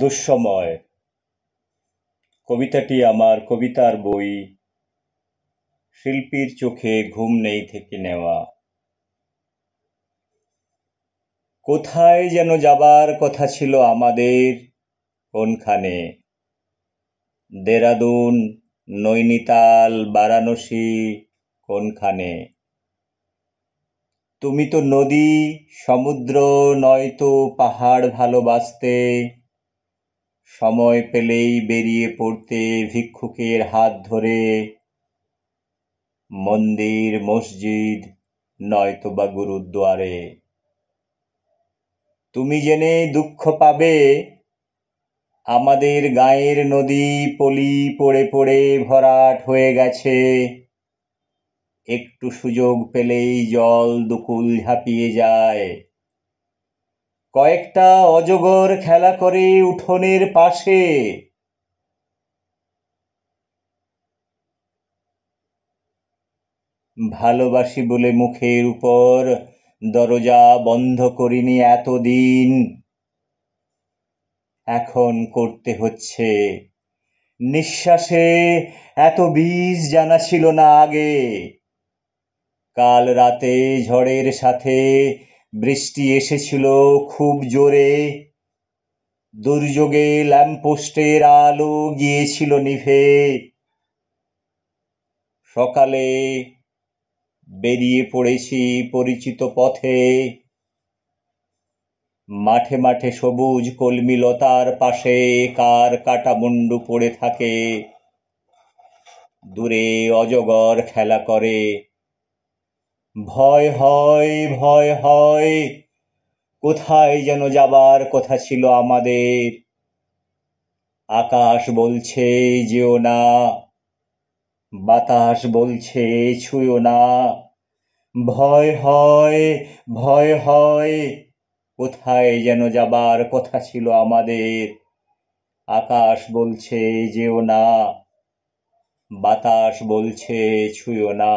দুঃসময় কবিতাটি আমার কবিতার বই শিল্পীর চোখে ঘুম নেই থেকে নেওয়া কোথায় যেন যাবার কথা ছিল আমাদের কোনখানে দেরাদুন নৈনিতাল বারাণসী কোনখানে তুমি তো নদী সমুদ্র নয়তো পাহাড় ভালোবাসতে সময় পেলেই বেরিয়ে পড়তে ভিক্ষুকের হাত ধরে মন্দির মসজিদ নয়তোবা গুরুদ্বারে তুমি জেনে দুঃখ পাবে আমাদের গায়ের নদী পলি পড়ে পড়ে ভরাট হয়ে গেছে একটু সুযোগ পেলেই জল দুকুল ঝাঁপিয়ে যায় কয়েকটা অজগর খেলা করে উঠোনের পাশে ভালোবাসি বলে মুখের উপর দরজা বন্ধ করিনি এতদিন এখন করতে হচ্ছে নিঃশ্বাসে এত বীজ জানা ছিল না আগে কাল রাতে ঝড়ের সাথে বৃষ্টি এসেছিল খুব জোরে দুর্যোগে ল্যাম্পোস্টের আলো গিয়েছিল নিভে সকালে বেরিয়ে পড়েছি পরিচিত পথে মাঠে মাঠে সবুজ কলমি লতার পাশে কার কাটা মুন্ডু পড়ে থাকে দূরে অজগর খেলা করে ভয় হয় ভয় হয় কোথায় যেন যাবার কথা ছিল আমাদের আকাশ বলছে যেও না বাতাস বলছে ছুঁয়ো না ভয় হয় ভয় হয় কোথায় যেন যাবার কথা ছিল আমাদের আকাশ বলছে যেও না বাতাস বলছে ছুঁয়ো না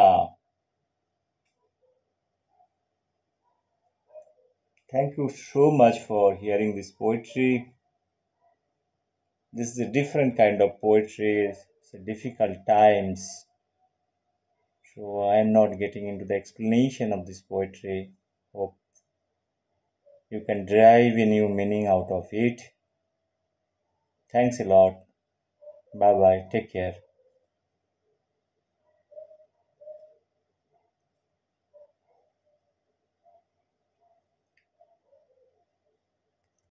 Thank you so much for hearing this poetry. This is a different kind of poetry. It's a difficult times. So I am not getting into the explanation of this poetry. Hope you can derive a new meaning out of it. Thanks a lot. Bye bye. Take care.